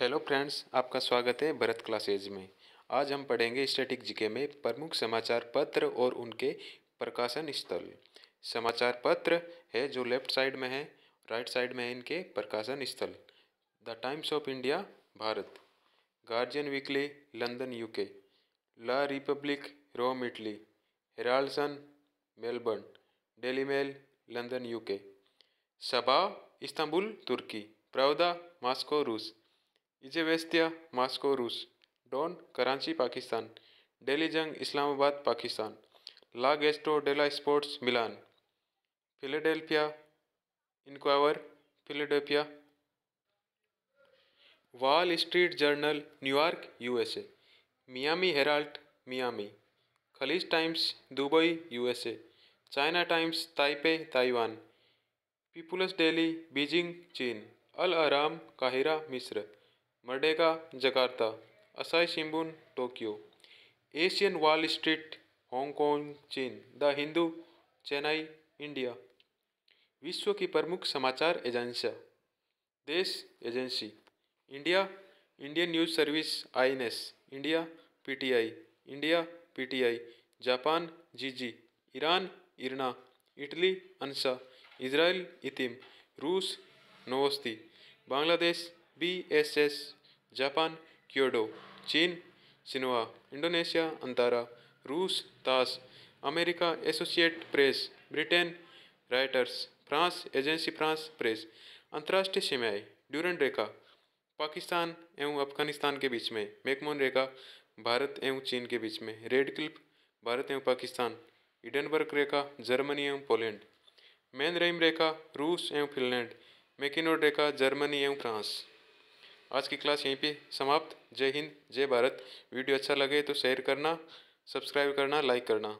hello friends आपका स्वागत है भरत क्लासेज में आज हम पढ़ेंगे स्टैटिक जीके में प्रमुख समाचार पत्र और उनके प्रकाशन स्थल समाचार पत्र है जो लेफ्ट साइड में है राइट साइड में है इनके प्रकाशन स्थल the Times of India Bharat Guardian Weekly London UK La Repubblica Rome Italy Herald Sun Melbourne Daily Mail London UK Sabah Istanbul तुर्की प्रौदा मास्को रूस इजेवेस्तिया मास्को रूस Dawn Karachi Pakistan Daily Jang Islamabad Pakistan La Gazzetta dello Sports Milan Philadelphia Inquirer Philadelphia Wall Street Journal New York USA Miami Herald Miami Khaleej Times Dubai USA China Times Taipei Taiwan People's Daily Beijing चीन Al Ahram Cairo मिस्र Merdeka Jakarta Asahi Shimbun Tokyo Asian wall street Hong Kong चीन the Hindu Chennai India विश्व की प्रमुख समाचार एजेंसियाँ देश agency India Indian news service INS India PTI India PTI Japan Jiji Iran IRNA Italy ANSA Israel Itim रूस Novosti Bangladesh B S S Japan Kyodo चीन Xinhua Indonesia Antara रूस TASS America associate press Britain Reuters France agency France press अंतर्राष्ट्रीय सीमाएँ Durand रेखा पाकिस्तान एवं अफगानिस्तान के बीच में मेकमोन रेखा भारत एवं चीन के बीच में रेड क्लिप भारत एवं पाकिस्तान इडनबर्ग रेखा जर्मनी एवं पोलैंड मैन रेम रेखा रूस एवं फिनलैंड मेकिनोड रेखा जर्मनी एवं फ्रांस आज की क्लास यहीं पे समाप्त जय हिंद जय भारत वीडियो अच्छा लगे तो शेयर करना सब्सक्राइब करना लाइक करना